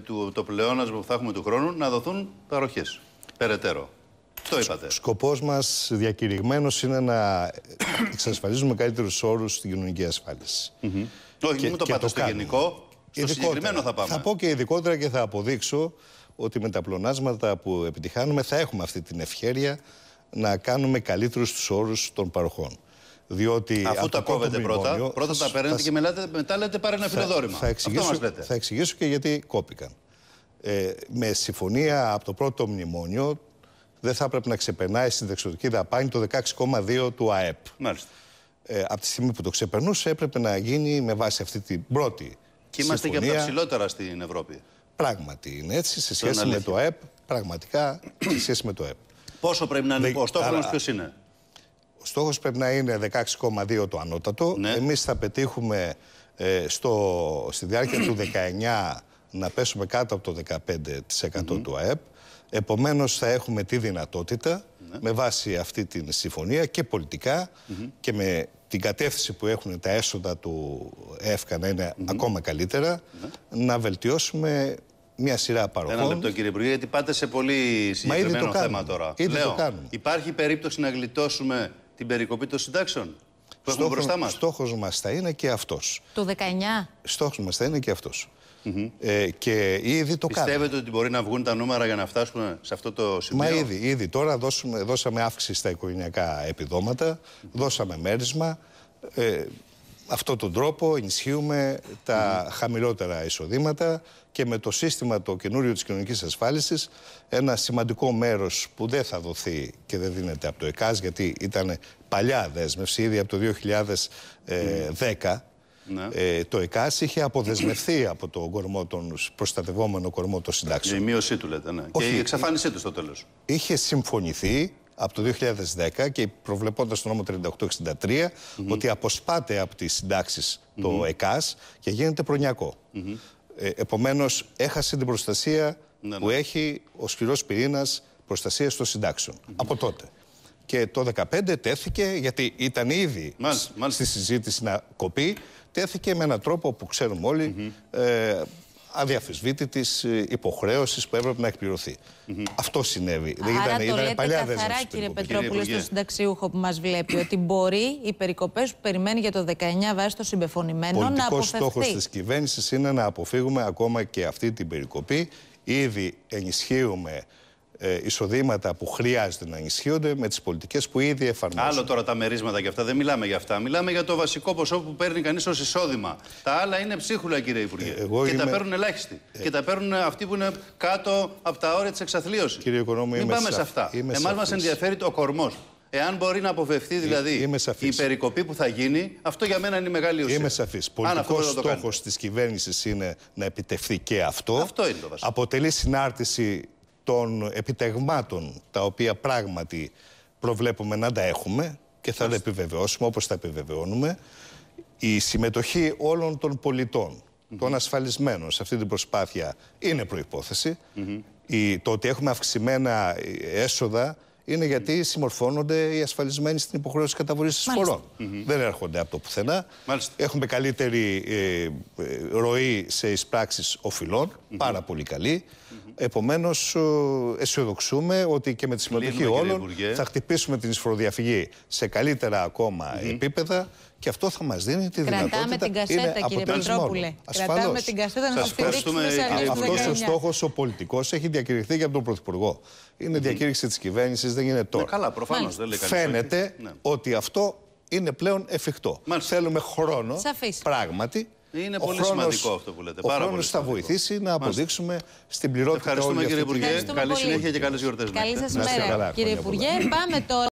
του, το πλεόνασμα που θα έχουμε του χρόνου να δοθούν παροχές. Περαιτέρω. Το είπατε. Σκοπός μας διακηρυγμένος είναι να εξασφαλίζουμε καλύτερους όρους στην κοινωνική ασφάλιση. Mm -hmm. Όχι, το πάτε στο γενικό. Στο συγκεκριμένο θα πάμε. Θα πω και ειδικότερα και θα αποδείξω ότι με τα πλονάσματα που επιτυχάνουμε θα έχουμε αυτή την ευχέρεια να κάνουμε καλύτερους τους όρους των παροχών. Διότι Αφού τα κόβετε πρώτα, πρώτα τα παίρνετε και μετά λέτε πάρε ένα φιλοδόρημα. Θα, εξηγήσω, Αυτό μας λέτε. θα εξηγήσω και γιατί κόπηκαν. Ε, με συμφωνία από το πρώτο μνημόνιο δεν θα έπρεπε να ξεπερνάει στην δεξιωτική δαπάνη το 16,2 του ΑΕΠ. Μάλιστα. Ε, από τη στιγμή που το ξεπερνούσε έπρεπε να γίνει με βάση αυτή την πρώτη Και είμαστε συμφωνία. και από τα ψηλότερα στην Ευρώπη. Πράγματι είναι έτσι, σε σχέση με το ΑΕΠ, πραγματικά σε σχέση με το ΑΕΠ. Πόσο πρέπει να είναι, ο στόχος ποιος είναι. Ο στόχος πρέπει να είναι 16,2 το ανώτατο. Ναι. Εμείς θα πετύχουμε ε, στο, στη διάρκεια του 19 να πέσουμε κάτω από το 15% του ΑΕΠ. Επομένως θα έχουμε τη δυνατότητα ναι. με βάση αυτή τη συμφωνία και πολιτικά και με την κατεύθυνση που έχουν τα έσοδα του ΕΦΚΑ να είναι ακόμα καλύτερα, ναι. να βελτιώσουμε μια σειρά παροχών. Ένα λεπτό κύριε Υπουργέ, γιατί πάτε σε πολύ συγκεκριμένο θέμα τώρα. Λέω, το κάνουμε. Υπάρχει περίπτωση να γλιτώσουμε την περικοπή των συντάξεων που έχουμε μπροστά μας. Στόχος μας θα είναι και αυτός. Το 19. Στόχος μας θα είναι και αυτός. Ε, και ήδη το κάνουμε. Πιστεύετε ότι μπορεί να βγουν τα νούμερα για να φτάσουμε σε αυτό το σημείο. Μα ήδη, ήδη. Τώρα δώσαμε αύξηση στα οικογενειακά δώσαμε μέρισμα. Ε, αυτόν τον τρόπο ενισχύουμε τα χαμηλότερα εισοδήματα και με το σύστημα το καινούριο της κοινωνικής ασφάλισης ένα σημαντικό μέρος που δεν θα δοθεί και δεν δίνεται από το ΕΚΑΣ γιατί ήταν παλιά δέσμευση ήδη από το 2010 ε, ναι. ε, το ΕΚΑΣ είχε αποδεσμευθεί από το κορμό των, προστατευόμενο κορμό των συντάξεων. Η μείωσή του, λέτε, ναι. και η εξαφάνισή του στο τέλος. Είχε συμφωνηθεί από το 2010 και προβλεπώντα το νόμο 3863 mm ότι αποσπάται από τις συντάξεις το ΕΚΑΣ και γίνεται προνοιακό. Ε, επομένως έχασε την προστασία ναι, που ναι. έχει ο σκληρός πυρήνας προστασίας των συντάξεων από τότε. Και το 2015 τέθηκε, γιατί ήταν ήδη στη συζήτηση να κοπεί, τέθηκε με έναν τρόπο που ξέρουμε όλοι, ε, αδιαφεσβήτητη ε, υποχρέωσης που έπρεπε να εκπληρωθεί. Αυτό συνέβη. Δεν ήταν, το λέτε Καθαρά, κύριε Πετρόπουλο, στον συνταξιούχο που μας βλέπει, ότι μπορεί οι περικοπές που περιμένει για το 19 βάσει των συμπεφωνημένων να αποφευθεί. Ο στόχος της κυβέρνησης είναι να αποφύγουμε ακόμα και αυτή την περικοπή. Ήδη ενισχύουμε ε, εισοδήματα που χρειάζεται να ενισχύονται με τις πολιτικές που ήδη εφαρμόζονται. Άλλο τώρα τα μερίσματα και αυτά, δεν μιλάμε για αυτά. Μιλάμε για το βασικό ποσό που παίρνει κανείς ως εισόδημα. Τα άλλα είναι ψίχουλα, κύριε Υπουργέ. Ε, εγώ και είμαι... τα παίρνουν ελάχιστοι. Ε... Και τα παίρνουν αυτοί που είναι κάτω από τα όρια της εξαθλίωσης. Κύριε Οικονόμου, Μην πάμε σε αυτά. Εμάς μας ενδιαφέρει το κορμός. Εάν μπορεί να αποφευθεί ε, δηλαδή η περικοπή που θα γίνει, αυτό για μένα είναι η μεγάλη ουσία. Είμαι σαφής. Πολιτικό στόχο της κυβέρνησης είναι να επιτευχθεί και αυτό. Αυτό είναι το βασικό. Αποτελεί συνάρτηση των επιτεγμάτων τα οποία πράγματι προβλέπουμε να τα έχουμε και θα τα επιβεβαιώσουμε όπως τα επιβεβαιώνουμε η συμμετοχή όλων των πολιτών, των ασφαλισμένων σε αυτή την προσπάθεια είναι προϋπόθεση. η, το ότι έχουμε αυξημένα ε, έσοδα είναι γιατί συμμορφώνονται οι ασφαλισμένοι στην υποχρέωση καταβολής εισφορών. Δεν έρχονται από το πουθενά. Έχουμε καλύτερη ε, ε, ροή σε εισπράξεις οφειλών, πάρα πολύ καλή. Επομένως, ε, αισιοδοξούμε ότι και με τη συμμετοχή όλων θα χτυπήσουμε την εισφοροδιαφυγή σε καλύτερα ακόμα επίπεδα και αυτό θα μας δίνει τη Κρατάμε δυνατότητα. Την κασέτα, είναι κύριε Πετρόπουλε. Κρατάμε την κασέτα να μα δείξουμε Αυτός ο στόχος ο πολιτικός έχει διακηρυχθεί και από τον Πρωθυπουργό. Είναι mm διακήρυξη της κυβέρνησης, δεν είναι ναι, τώρα. Ναι, καλά, προφανώς δεν λέει Φαίνεται ναι. ότι αυτό είναι πλέον εφικτό. Θέλουμε χρόνο, πράγματι, είναι ο πολύ χρόνος, σημαντικό αυτό που λέτε. Ο πάρα χρόνος θα βοηθήσει να αποδείξουμε Μάλιστα. στην πληρότητα Ευχαριστούμε κύριε Υπουργέ. Καλή συνέχεια και καλές γιορτές. Καλή σας μέρα κύριε Υπουργέ. Πάμε τώρα.